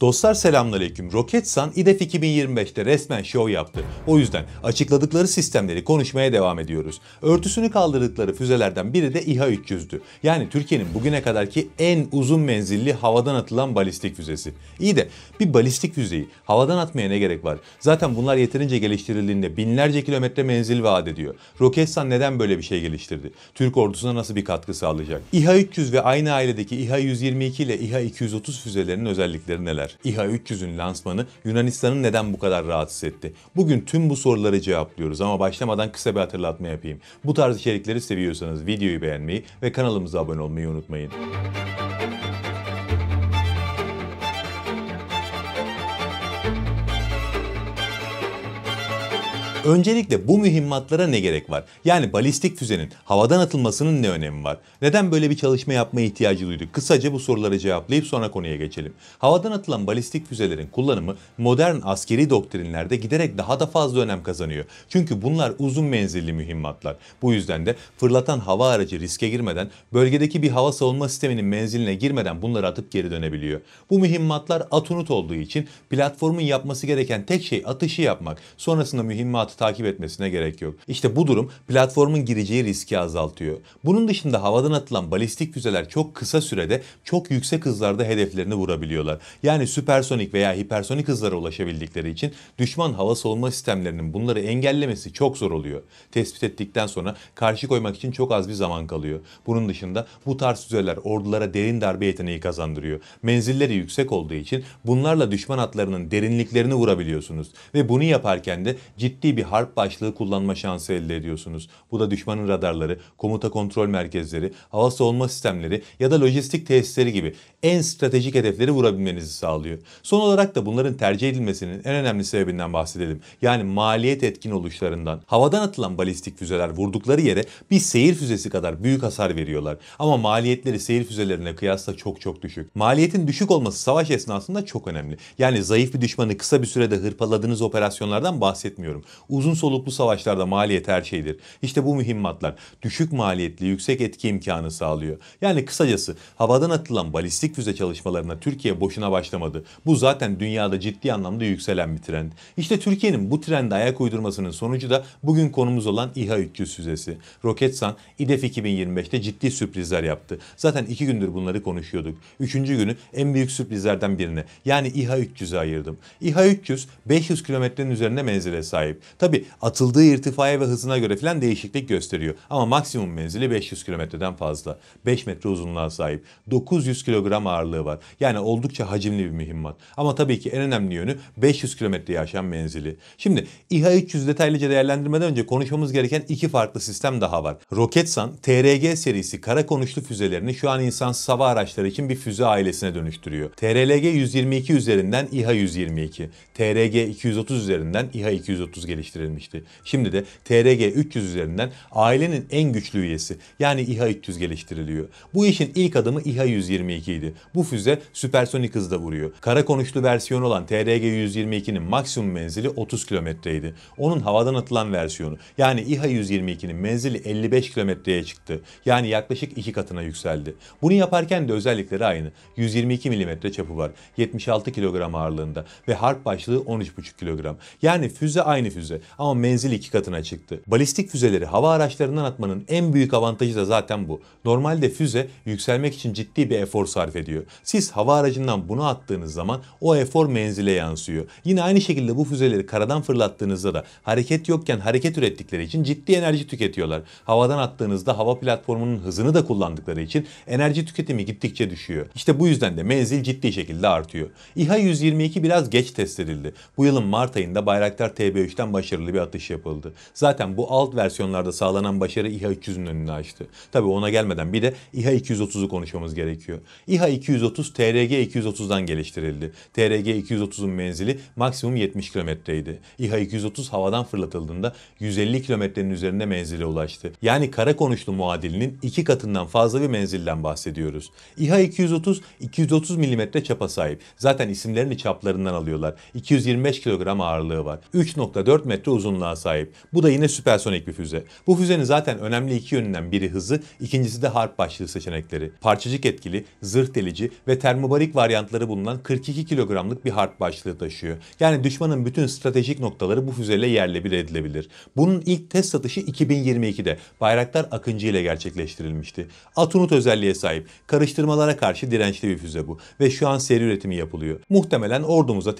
Dostlar selamünaleyküm. Roketsan İDEF 2025'te resmen şov yaptı. O yüzden açıkladıkları sistemleri konuşmaya devam ediyoruz. Örtüsünü kaldırdıkları füzelerden biri de İHA 300'dü. Yani Türkiye'nin bugüne kadarki en uzun menzilli havadan atılan balistik füzesi. İyi de bir balistik füzeyi havadan atmaya ne gerek var? Zaten bunlar yeterince geliştirildiğinde binlerce kilometre menzil vaat ediyor. Roketsan neden böyle bir şey geliştirdi? Türk ordusuna nasıl bir katkı sağlayacak? İHA 300 ve aynı ailedeki İHA 122 ile İHA 230 füzelerinin özellikleri neler? verdiler. İHA 300'ün lansmanı Yunanistan'ı neden bu kadar rahatsız etti? Bugün tüm bu soruları cevaplıyoruz ama başlamadan kısa bir hatırlatma yapayım. Bu tarz içerikleri seviyorsanız videoyu beğenmeyi ve kanalımıza abone olmayı unutmayın. Öncelikle bu mühimmatlara ne gerek var? Yani balistik füzenin havadan atılmasının ne önemi var? Neden böyle bir çalışma yapmaya ihtiyacı duyduk? Kısaca bu soruları cevaplayıp sonra konuya geçelim. Havadan atılan balistik füzelerin kullanımı modern askeri doktrinlerde giderek daha da fazla önem kazanıyor. Çünkü bunlar uzun menzilli mühimmatlar. Bu yüzden de fırlatan hava aracı riske girmeden, bölgedeki bir hava savunma sisteminin menziline girmeden bunları atıp geri dönebiliyor. Bu mühimmatlar atunut olduğu için platformun yapması gereken tek şey atışı yapmak. Sonrasında mühimmatı Microsoft takip etmesine gerek yok. İşte bu durum platformun gireceği riski azaltıyor. Bunun dışında havadan atılan balistik füzeler çok kısa sürede çok yüksek hızlarda hedeflerini vurabiliyorlar. Yani süpersonik veya hipersonik hızlara ulaşabildikleri için düşman hava savunma sistemlerinin bunları engellemesi çok zor oluyor. Tespit ettikten sonra karşı koymak için çok az bir zaman kalıyor. Bunun dışında bu tarz füzeler ordulara derin darbe yeteneği kazandırıyor. Menzilleri yüksek olduğu için bunlarla düşman hatlarının derinliklerini vurabiliyorsunuz ve bunu yaparken de ciddi bir harp başlığı kullanma şansı elde ediyorsunuz. Bu da düşmanın radarları, komuta kontrol merkezleri, hava savunma sistemleri ya da lojistik tesisleri gibi en stratejik hedefleri vurabilmenizi sağlıyor. Son olarak da bunların tercih edilmesinin en önemli sebebinden bahsedelim. Yani maliyet etkin oluşlarından. Havadan atılan balistik füzeler vurdukları yere bir seyir füzesi kadar büyük hasar veriyorlar. Ama maliyetleri seyir füzelerine kıyasla çok çok düşük. Maliyetin düşük olması savaş esnasında çok önemli. Yani zayıf bir düşmanı kısa bir sürede hırpaladığınız operasyonlardan bahsetmiyorum. Uzun soluklu savaşlarda maliyet her şeydir. İşte bu mühimmatlar düşük maliyetli yüksek etki imkanı sağlıyor. Yani kısacası havadan atılan balistik füze çalışmalarına Türkiye boşuna başlamadı. Bu zaten dünyada ciddi anlamda yükselen bir trend. İşte Türkiye'nin bu trende ayak uydurmasının sonucu da bugün konumuz olan İHA 300 füzesi. Roketsan İDEF 2025'te ciddi sürprizler yaptı. Zaten iki gündür bunları konuşuyorduk. Üçüncü günü en büyük sürprizlerden birine yani İHA 300'e ayırdım. İHA 300 500 kilometrenin üzerinde menzile sahip. Tabi atıldığı irtifaya ve hızına göre filan değişiklik gösteriyor. Ama maksimum menzili 500 kilometreden fazla. 5 metre uzunluğa sahip. 900 kilogram ağırlığı var. Yani oldukça hacimli bir mühimmat. Ama tabii ki en önemli yönü 500 kilometreyi aşan menzili. Şimdi İHA 300 detaylıca değerlendirmeden önce konuşmamız gereken iki farklı sistem daha var. Roketsan, TRG serisi kara konuşlu füzelerini şu an insansız hava araçları için bir füze ailesine dönüştürüyor. TRLG 122 üzerinden İHA 122, TRG 230 üzerinden İHA 230 geliştiriyor geliştirilmişti. Şimdi de TRG 300 üzerinden ailenin en güçlü üyesi yani İHA 300 geliştiriliyor. Bu işin ilk adımı İHA 122 idi. Bu füze süpersonik hızda vuruyor. Kara konuşlu versiyonu olan TRG 122'nin maksimum menzili 30 kilometreydi. Onun havadan atılan versiyonu yani İHA 122'nin menzili 55 kilometreye çıktı. Yani yaklaşık iki katına yükseldi. Bunu yaparken de özellikleri aynı. 122 mm çapı var. 76 kilogram ağırlığında ve harp başlığı 13,5 kilogram. Yani füze aynı füze füze ama menzil iki katına çıktı. Balistik füzeleri hava araçlarından atmanın en büyük avantajı da zaten bu. Normalde füze yükselmek için ciddi bir efor sarf ediyor. Siz hava aracından bunu attığınız zaman o efor menzile yansıyor. Yine aynı şekilde bu füzeleri karadan fırlattığınızda da hareket yokken hareket ürettikleri için ciddi enerji tüketiyorlar. Havadan attığınızda hava platformunun hızını da kullandıkları için enerji tüketimi gittikçe düşüyor. İşte bu yüzden de menzil ciddi şekilde artıyor. İHA 122 biraz geç test edildi. Bu yılın Mart ayında Bayraktar TB3'ten başarılı başarılı bir atış yapıldı. Zaten bu alt versiyonlarda sağlanan başarı İHA 200'ün önünü açtı. Tabi ona gelmeden bir de İHA 230'u konuşmamız gerekiyor. İHA 230 TRG 230'dan geliştirildi. TRG 230'un menzili maksimum 70 kilometreydi. İHA 230 havadan fırlatıldığında 150 kilometrenin üzerinde menzile ulaştı. Yani kara konuşlu muadilinin iki katından fazla bir menzilden bahsediyoruz. İHA 230 230 mm çapa sahip. Zaten isimlerini çaplarından alıyorlar. 225 kilogram ağırlığı var. 3.4 metre metre uzunluğa sahip. Bu da yine süpersonik bir füze. Bu füzenin zaten önemli iki yönünden biri hızı, ikincisi de harp başlığı seçenekleri. Parçacık etkili, zırh delici ve termobarik varyantları bulunan 42 kilogramlık bir harp başlığı taşıyor. Yani düşmanın bütün stratejik noktaları bu füzeyle yerle bir edilebilir. Bunun ilk test satışı 2022'de Bayraktar Akıncı ile gerçekleştirilmişti. Atunut özelliğe sahip, karıştırmalara karşı dirençli bir füze bu ve şu an seri üretimi yapılıyor. Muhtemelen ordumuza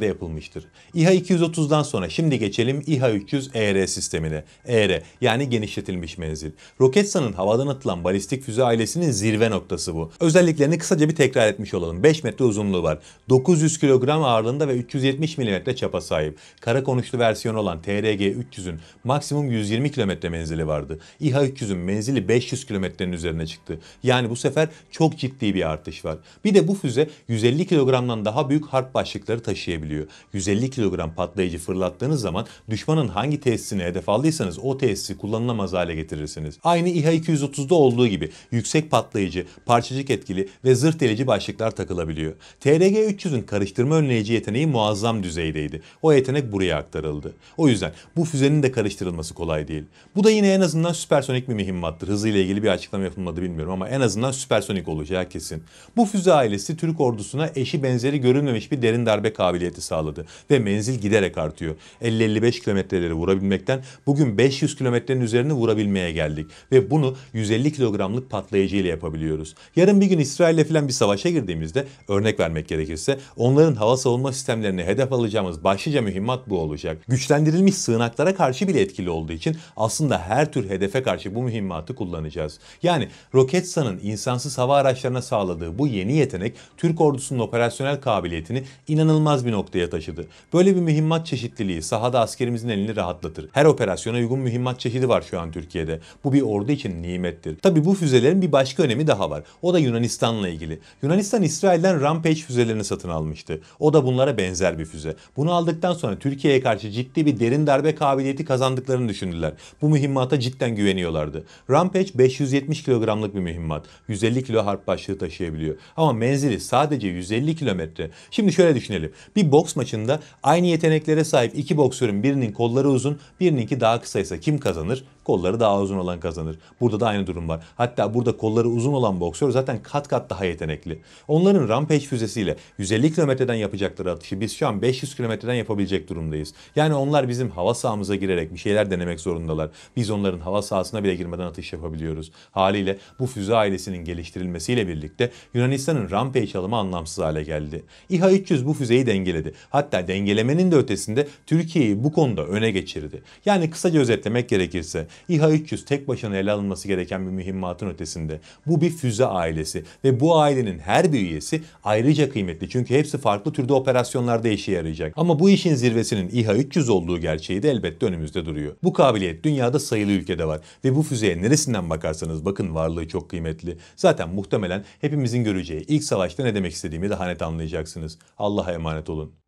da yapılmıştır. İHA 230'dan sonra şimdi geçelim İHA 300 ER sistemine. ER yani genişletilmiş menzil. Roketsan'ın havadan atılan balistik füze ailesinin zirve noktası bu. Özelliklerini kısaca bir tekrar etmiş olalım. 5 metre uzunluğu var. 900 kilogram ağırlığında ve 370 mm çapa sahip. Kara konuşlu versiyon olan TRG 300'ün maksimum 120 kilometre menzili vardı. İHA 300'ün menzili 500 kilometrenin üzerine çıktı. Yani bu sefer çok ciddi bir artış var. Bir de bu füze 150 kilogramdan daha büyük harp başlıkları taşıyabiliyor. 150 kilogram patlayıcı fırlattığınız zaman zaman düşmanın hangi tesisini hedef aldıysanız o tesisi kullanılamaz hale getirirsiniz. Aynı İHA 230'da olduğu gibi yüksek patlayıcı, parçacık etkili ve zırh delici başlıklar takılabiliyor. TRG 300'ün karıştırma önleyici yeteneği muazzam düzeydeydi. O yetenek buraya aktarıldı. O yüzden bu füzenin de karıştırılması kolay değil. Bu da yine en azından süpersonik bir mühimmattır. Hızıyla ilgili bir açıklama yapılmadı bilmiyorum ama en azından süpersonik olacağı kesin. Bu füze ailesi Türk ordusuna eşi benzeri görünmemiş bir derin darbe kabiliyeti sağladı ve menzil giderek artıyor. 50 50-55 kilometreleri vurabilmekten bugün 500 kilometrenin üzerine vurabilmeye geldik. Ve bunu 150 kilogramlık patlayıcı ile yapabiliyoruz. Yarın bir gün İsrail'le filan bir savaşa girdiğimizde örnek vermek gerekirse onların hava savunma sistemlerine hedef alacağımız başlıca mühimmat bu olacak. Güçlendirilmiş sığınaklara karşı bile etkili olduğu için aslında her tür hedefe karşı bu mühimmatı kullanacağız. Yani Roketsan'ın insansız hava araçlarına sağladığı bu yeni yetenek Türk ordusunun operasyonel kabiliyetini inanılmaz bir noktaya taşıdı. Böyle bir mühimmat çeşitliliği sahada da askerimizin elini rahatlatır. Her operasyona uygun mühimmat çeşidi var şu an Türkiye'de. Bu bir ordu için nimettir. Tabi bu füzelerin bir başka önemi daha var. O da Yunanistan'la ilgili. Yunanistan İsrail'den Rampage füzelerini satın almıştı. O da bunlara benzer bir füze. Bunu aldıktan sonra Türkiye'ye karşı ciddi bir derin darbe kabiliyeti kazandıklarını düşündüler. Bu mühimmata cidden güveniyorlardı. Rampage 570 kilogramlık bir mühimmat. 150 kilo harp başlığı taşıyabiliyor. Ama menzili sadece 150 kilometre. Şimdi şöyle düşünelim. Bir boks maçında aynı yeteneklere sahip iki boks söyleyeyim birinin kolları uzun, birininki daha kısaysa kim kazanır? Kolları daha uzun olan kazanır. Burada da aynı durum var. Hatta burada kolları uzun olan boksör zaten kat kat daha yetenekli. Onların Rampage füzesiyle 150 kilometreden yapacakları atışı biz şu an 500 kilometreden yapabilecek durumdayız. Yani onlar bizim hava sahamıza girerek bir şeyler denemek zorundalar. Biz onların hava sahasına bile girmeden atış yapabiliyoruz. Haliyle bu füze ailesinin geliştirilmesiyle birlikte Yunanistan'ın Rampage alımı anlamsız hale geldi. İHA 300 bu füzeyi dengeledi. Hatta dengelemenin de ötesinde Türkiye'yi bu konuda öne geçirdi. Yani kısaca özetlemek gerekirse İHA 300 tek başına ele alınması gereken bir mühimmatın ötesinde. Bu bir füze ailesi ve bu ailenin her bir üyesi ayrıca kıymetli çünkü hepsi farklı türde operasyonlarda işe yarayacak. Ama bu işin zirvesinin İHA 300 olduğu gerçeği de elbette önümüzde duruyor. Bu kabiliyet dünyada sayılı ülkede var ve bu füzeye neresinden bakarsanız bakın varlığı çok kıymetli. Zaten muhtemelen hepimizin göreceği ilk savaşta ne demek istediğimi daha net anlayacaksınız. Allah'a emanet olun.